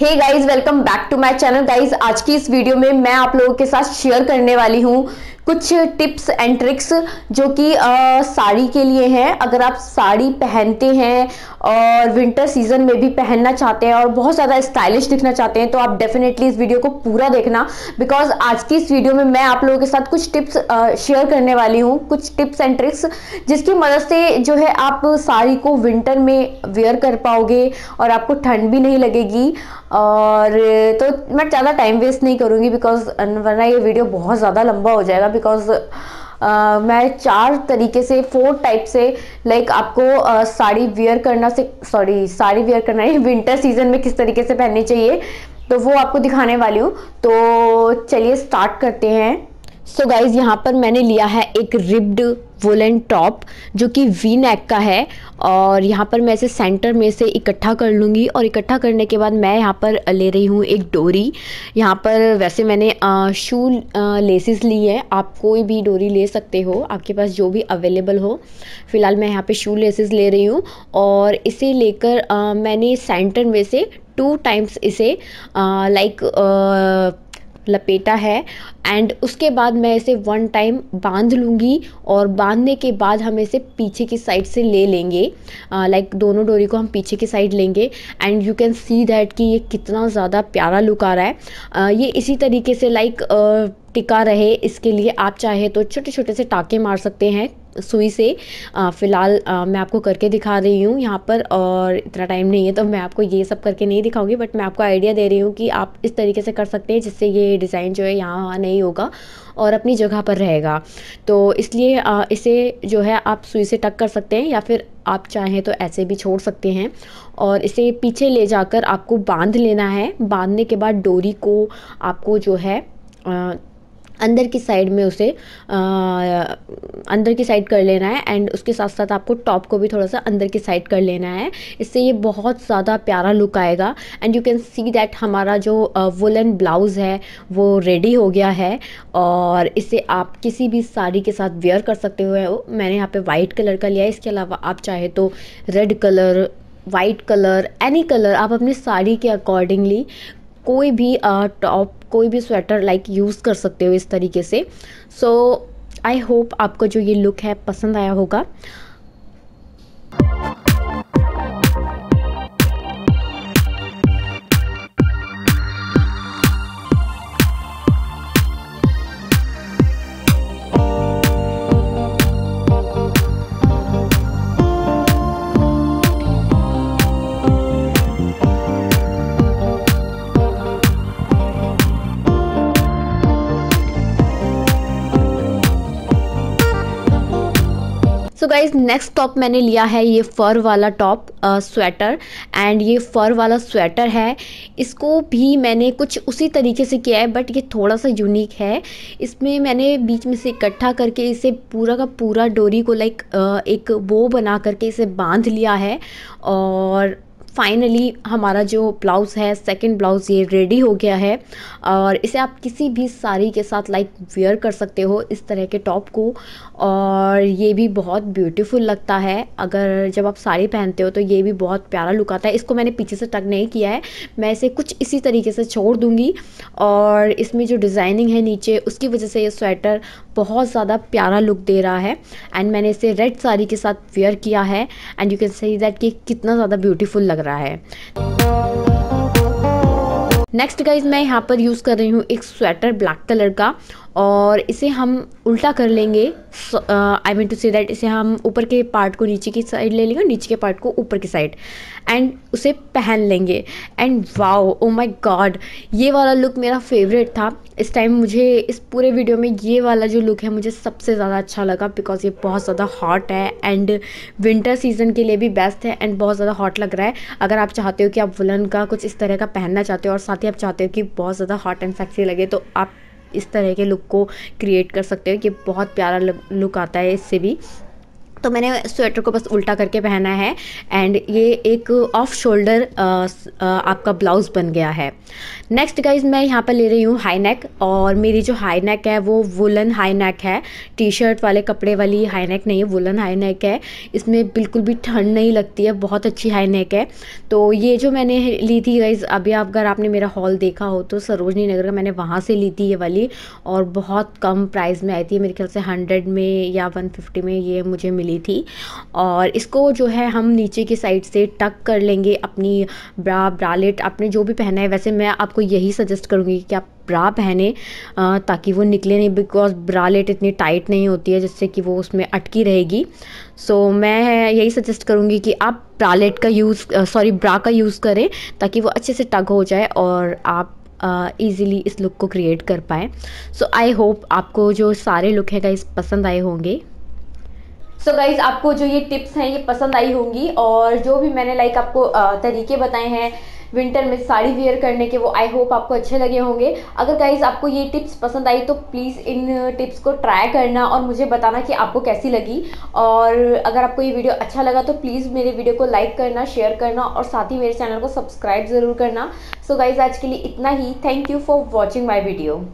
hey guys welcome back to my channel guys आज की इस वीडियो में मैं आप लोगों के साथ शेयर करने वाली हूँ कुछ टिप्स एंड ट्रिक्स जो कि साड़ी के लिए हैं अगर आप साड़ी पहनते हैं और विंटर सीजन में भी पहनना चाहते हैं और बहुत ज़्यादा स्टाइलिश दिखना चाहते हैं तो आप डेफिनेटली इस वीडियो को पूरा देखना बिकॉज आज की इस वीडियो में मैं आप लोगों के साथ कुछ टिप्स शेयर करने वाली हूँ कुछ टिप्स एंड ट्रिक्स जिसकी मदद से जो है आप साड़ी को विंटर में वेयर कर पाओगे और आपको ठंड भी नहीं लगेगी और तो मैं ज़्यादा टाइम वेस्ट नहीं करूँगी बिकॉज वरना ये वीडियो बहुत ज़्यादा लंबा हो जाएगा बिकॉज Uh, मैं चार तरीके से फोर टाइप से लाइक आपको uh, साड़ी वेयर करना से सॉरी साड़ी वेयर करना है विंटर सीजन में किस तरीके से पहननी चाहिए तो वो आपको दिखाने वाली हूँ तो चलिए स्टार्ट करते हैं सो so गाइज यहाँ पर मैंने लिया है एक रिब्ड वुलन टॉप जो कि वी नेक का है और यहाँ पर मैं इसे सेंटर में से इकट्ठा कर लूँगी और इकट्ठा करने के बाद मैं यहाँ पर ले रही हूँ एक डोरी यहाँ पर वैसे मैंने शू लेसिस ली है आप कोई भी डोरी ले सकते हो आपके पास जो भी अवेलेबल हो फ़िलहाल मैं यहाँ पे शू लेसिस ले रही हूँ और इसे लेकर मैंने सेंटर में से टू टाइम्स इसे लाइक लपेटा है एंड उसके बाद मैं इसे वन टाइम बांध लूँगी और बांधने के बाद हम इसे पीछे की साइड से ले लेंगे लाइक uh, दोनों डोरी को हम पीछे की साइड लेंगे and you can see that कि ये कितना ज़्यादा प्यारा लुक आ रहा है आ, uh, ये इसी तरीके से लाइक uh, टिका रहे इसके लिए आप चाहे तो छोटे छोटे से टाके मार सकते हैं सुई से फ़िलहाल मैं आपको करके दिखा रही हूँ यहाँ पर और इतना टाइम नहीं है तो मैं आपको ये सब करके नहीं दिखाऊंगी बट मैं आपको आइडिया दे रही हूँ कि आप इस तरीके से कर सकते हैं जिससे ये डिज़ाइन जो है यहाँ वहाँ नहीं होगा और अपनी जगह पर रहेगा तो इसलिए इसे जो है आप सुई से टक कर सकते हैं या फिर आप चाहें तो ऐसे भी छोड़ सकते हैं और इसे पीछे ले जाकर आपको बांध लेना है बांधने के बाद डोरी को आपको जो है अंदर की साइड में उसे आ, अंदर की साइड कर लेना है एंड उसके साथ साथ आपको टॉप को भी थोड़ा सा अंदर की साइड कर लेना है इससे ये बहुत ज़्यादा प्यारा लुक आएगा and you can see that हमारा जो वुलन ब्लाउज़ है वो रेडी हो गया है और इसे आप किसी भी साड़ी के साथ वेयर कर सकते हो मैंने यहाँ पे वाइट कलर का लिया है इसके अलावा आप चाहे तो red colour white colour any colour आप अपनी साड़ी के अकॉर्डिंगली कोई भी टॉप कोई भी स्वेटर लाइक यूज़ कर सकते हो इस तरीके से सो आई होप आपको जो ये लुक है पसंद आया होगा सो गाइज नेक्स्ट टॉप मैंने लिया है ये फ़र वाला टॉप स्वेटर एंड ये फ़र वाला स्वेटर है इसको भी मैंने कुछ उसी तरीके से किया है बट ये थोड़ा सा यूनिक है इसमें मैंने बीच में से इकट्ठा करके इसे पूरा का पूरा डोरी को लाइक uh, एक वो बना करके इसे बांध लिया है और फाइनली हमारा जो ब्लाउज़ है सेकंड ब्लाउज़ ये रेडी हो गया है और इसे आप किसी भी साड़ी के साथ लाइक वेयर कर सकते हो इस तरह के टॉप को और ये भी बहुत ब्यूटीफुल लगता है अगर जब आप साड़ी पहनते हो तो ये भी बहुत प्यारा लुक आता है इसको मैंने पीछे से टक नहीं किया है मैं इसे कुछ इसी तरीके से छोड़ दूँगी और इसमें जो डिज़ाइनिंग है नीचे उसकी वजह से ये स्वेटर बहुत ज़्यादा प्यारा लुक दे रहा है एंड मैंने इसे रेड साड़ी के साथ वेयर किया है and you can see that कि कितना ज़्यादा ब्यूटीफुल लग रहा है रहा है नेक्स्ट गाइज मैं यहाँ पर यूज़ कर रही हूँ एक स्वेटर ब्लैक कलर का और इसे हम उल्टा कर लेंगे I mean to say that इसे हम ऊपर के पार्ट को नीचे की साइड ले लेंगे नीचे के पार्ट को ऊपर की साइड एंड उसे पहन लेंगे and wow oh my god ये वाला लुक मेरा फेवरेट था इस टाइम मुझे इस पूरे वीडियो में ये वाला जो लुक है मुझे सबसे ज़्यादा अच्छा लगा बिकॉज ये बहुत ज़्यादा हॉट है एंड विंटर सीजन के लिए भी बेस्ट है एंड बहुत ज़्यादा हॉट लग रहा है अगर आप चाहते हो कि आप वुलन का कुछ इस तरह का पहनना चाहते हो और साथ ही आप चाहते हो कि बहुत ज़्यादा हॉट एंड सेक्सी लगे तो आप इस तरह के लुक को क्रिएट कर सकते हो कि बहुत प्यारा लुक आता है इससे भी तो मैंने स्वेटर को बस उल्टा करके पहना है एंड ये एक ऑफ शोल्डर आपका ब्लाउज़ बन गया है नेक्स्ट गाइज मैं यहाँ पर ले रही हूँ हाई नेक और मेरी जो हाई नेक है वो वुलन हाई नेक है टी शर्ट वाले कपड़े वाली हाई नेक नहीं है वुलन हाई नेक है इसमें बिल्कुल भी ठंड नहीं लगती है बहुत अच्छी हाई नेक है तो ये जो मैंने ली थी गाइज अभी अगर आपने मेरा हॉल देखा हो तो सरोजनी नगर का मैंने वहाँ से ली थी ये वाली और बहुत कम प्राइस में आई थी मेरे ख्याल से हंड्रेड में या वन फिफ्टी में ये मुझे मिली गई थी और इसको जो है हम नीचे की साइड से टक कर लेंगे अपनी ब्रा ब्रालेट आपने जो भी पहना है वैसे मैं आपको यही सजेस्ट करूँगी कि आप ब्रा पहने ताकि वो निकले नहीं बिकॉज ब्रालेट इतनी टाइट नहीं होती है जिससे कि वो उसमें अटकी रहेगी सो so, मैं यही सजेस्ट करूँगी कि आप ब्रालेट का यूज़ सॉरी ब्रा का यूज़ करें ताकि वो अच्छे से टग हो जाए और आप ईज़िली uh, इस लुक को क्रिएट कर पाएँ सो आई होप आपको जो सारे लुक है गाइस पसंद आए होंगे सो so गाइज़ आपको जो ये टिप्स हैं ये पसंद आई होंगी और जो भी मैंने लाइक आपको तरीके बताए हैं विंटर में साड़ी वेयर करने के वो आई होप आपको अच्छे लगे होंगे अगर गाइज आपको ये टिप्स पसंद आई तो प्लीज़ इन टिप्स को ट्राई करना और मुझे बताना कि आपको कैसी लगी और अगर आपको ये वीडियो अच्छा लगा तो प्लीज़ मेरे वीडियो को लाइक करना शेयर करना और साथ ही मेरे चैनल को सब्सक्राइब ज़रूर करना सो so गाइज़ आज के लिए इतना ही thank you for watching my video